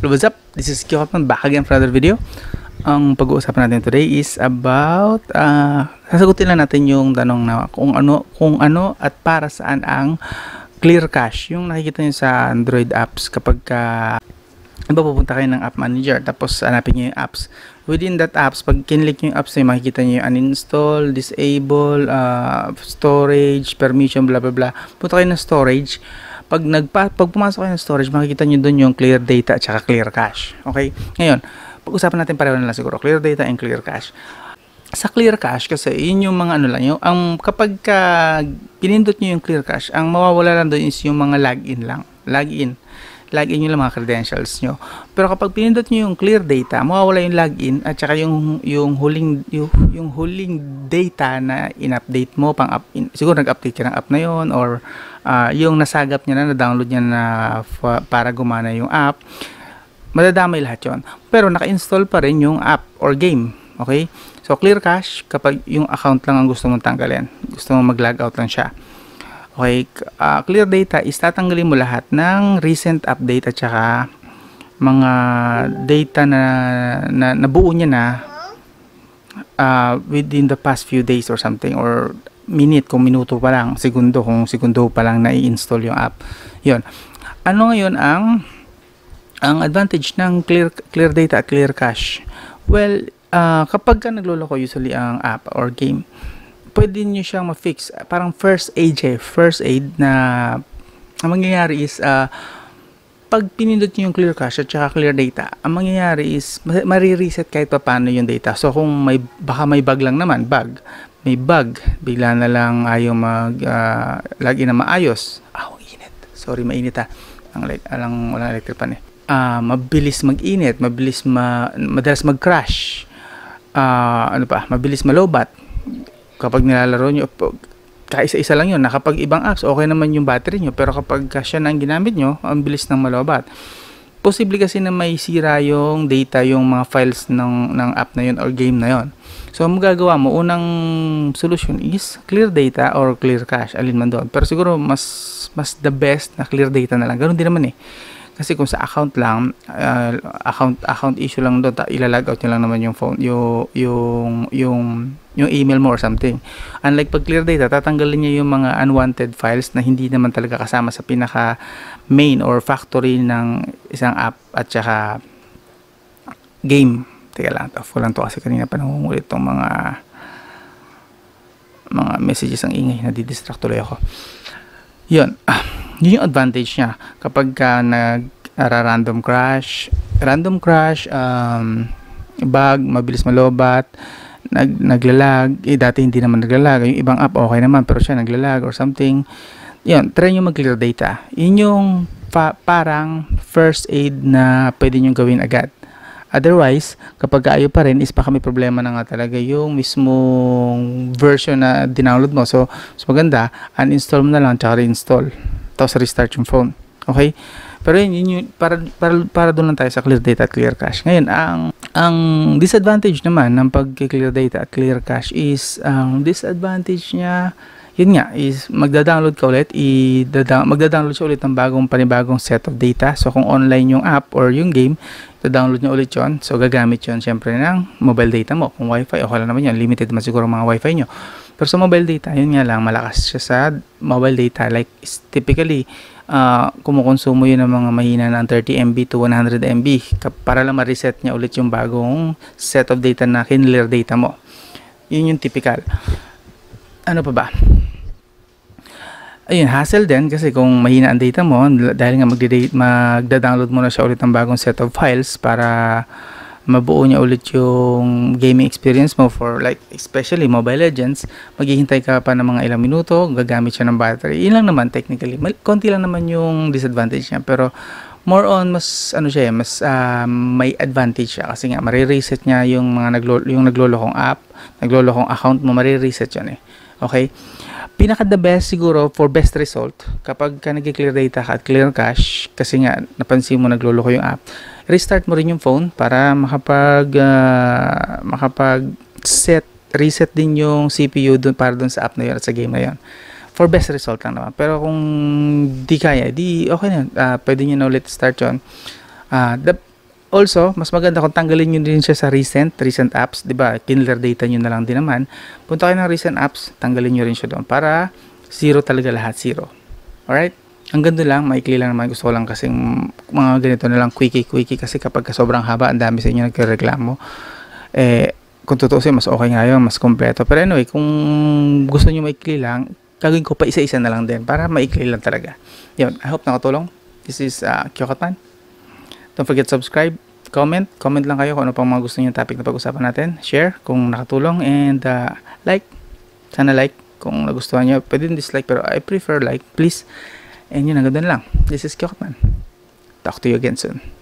What's up? This is Kyo Hoffman back again for another video. Ang pag-uusapan natin today is about uh, sasagutin lang natin yung tanong na kung ano, kung ano at para saan ang clear cache. Yung nakikita nyo sa Android apps kapag ka Iba pupunta kayo ng app manager tapos hanapin nyo yung apps. Within that apps, pag kinlik nyo yung apps na eh, makikita nyo yung uninstall, disable, uh, storage, permission, blah blah blah. Punta kayo ng storage. Pag, nagpa, pag pumasok kayo ng storage, makikita niyo doon yung clear data at saka clear cache. Okay? Ngayon, pag-usapan natin pareho na lang siguro. Clear data and clear cache sa clear cache kasi yun yung mga ano lang yung ang kapag ka pinindot niyo yung clear cache ang mawawala lang doon is yung mga login lang login login niyo lang mga credentials niyo pero kapag pinindot niyo yung clear data mawawala yung login at saka yung yung huling yung, yung huling data na in-update mo pang up, in, siguro nag-update ka ng app na yon or uh, yung nasagap niya na, na-download niya na para gumana yung app, madadamay lahat yon Pero naka-install pa rin yung app or game. Okay? So, clear cache kapag yung account lang ang gusto mong tanggalin. Gusto mong mag-log out lang siya. Okay, uh, clear data is tatanggalin mo lahat ng recent update at saka mga data na, na nabuo niya na uh, within the past few days or something or minute, kung minuto pa lang, segundo, kung segundo pa lang nai-install yung app. yon Ano ngayon ang ang advantage ng clear clear data at clear cache? Well, uh, kapag ka nagloloko usually ang app or game, pwede niyo siyang ma-fix. Parang first aid eh, First aid na ang mangyayari is uh, pag pinindot niyo yung clear cache at saka clear data, ang mangyayari is marireset kahit pa paano yung data. So kung may baka may bug lang naman, bug, may bug, bigla na lang ayaw mag uh, ah, login na maayos. Ah, oh, init. Sorry, mainit ah. Ang like, alang wala electric pan eh. Uh, mabilis mag-init, mabilis ma, madalas mag-crash. Uh, ano pa, mabilis malobat kapag nilalaro nyo kaisa-isa lang yun. Nakapag ibang apps, okay naman yung battery nyo. Pero kapag siya na ang ginamit nyo, ang bilis ng malobat. Posible kasi na may sira yung data, yung mga files ng, ng app na yun or game na yun. So, ang magagawa mo, unang solution is clear data or clear cache, alin man doon. Pero siguro, mas, mas the best na clear data na lang. Ganun din naman eh. Kasi kung sa account lang, uh, account account issue lang doon, ilalag out niyo lang naman yung phone, yung yung yung yung email mo or something. Unlike pag clear data, tatanggalin niya yung mga unwanted files na hindi naman talaga kasama sa pinaka main or factory ng isang app at saka game. Teka lang, off ko lang to kasi kanina pa nangungulit tong mga mga messages ang ingay, nadidistract tuloy ako. Yun. Ah yun yung advantage niya kapag ka nag uh, random crash random crash um, bag mabilis malobat nag naglalag eh dati hindi naman naglalag yung ibang app okay naman pero siya naglalag or something yun try nyo mag clear data yun yung pa parang first aid na pwede nyo gawin agad Otherwise, kapag ayo pa rin, is pa kami problema na nga talaga yung mismong version na dinownload mo. So, so maganda, uninstall mo na lang, tsaka reinstall tapos restart yung phone. Okay? Pero yun, yun yung, para, para, para doon lang tayo sa clear data at clear cache. Ngayon, ang, ang disadvantage naman ng pag-clear data at clear cache is, ang um, disadvantage niya, yun nga, is magda-download ka ulit, magda-download siya ulit ng bagong panibagong set of data. So, kung online yung app or yung game, download niya ulit yun. So, gagamit yun, syempre ng mobile data mo. Kung wifi, okay lang naman yun. Limited man siguro mga wifi nyo. Pero sa mobile data, yun nga lang, malakas siya sa mobile data. Like, typically, uh, kumukonsumo yun ng mga mahina ng 30 MB to 100 MB para lang ma-reset niya ulit yung bagong set of data na kinlear data mo. Yun yung typical. Ano pa ba? ayun, hassle din kasi kung mahina ang data mo, dahil nga magda-download mo na siya ulit ng bagong set of files para mabuo niya ulit yung gaming experience mo for like especially Mobile Legends, maghihintay ka pa ng mga ilang minuto, gagamit siya ng battery. Yun lang naman technically. Konti lang naman yung disadvantage niya pero more on mas ano siya eh, mas uh, may advantage siya kasi nga mare-reset niya yung mga naglo yung naglolokong app, naglolokong account mo mare-reset 'yan eh. Okay? Pinaka the best siguro for best result kapag ka nag-clear data ka at clear cache kasi nga napansin mo nagloloko yung app restart mo rin yung phone para makapag uh, makapag set reset din yung CPU dun para dun sa app na yun at sa game na yun for best result lang naman pero kung di kaya di okay na uh, pwede nyo na ulit start yun uh, the, also mas maganda kung tanggalin nyo din siya sa recent recent apps di ba cleaner data nyo na lang din naman punta kayo ng recent apps tanggalin nyo rin siya doon para zero talaga lahat zero alright ang ganda lang, maikli lang naman. Gusto ko lang kasi mga ganito na lang, quickie-quickie. Kasi kapag sobrang haba, ang dami sa inyo nagreklamo. Eh, kung tutuusin, mas okay nga yun, mas kompleto. Pero anyway, kung gusto nyo maikli lang, gagawin ko pa isa-isa na lang din para maikli lang talaga. Yun, I hope nakatulong. This is uh, ah, Kyokatman. Don't forget to subscribe, comment. Comment lang kayo kung ano pang mga gusto nyo topic na pag-usapan natin. Share kung nakatulong and uh, like. Sana like kung nagustuhan nyo. Pwede dislike pero I prefer like. Please And yun, hanggang doon lang. This is Kyokman. Talk to you again soon.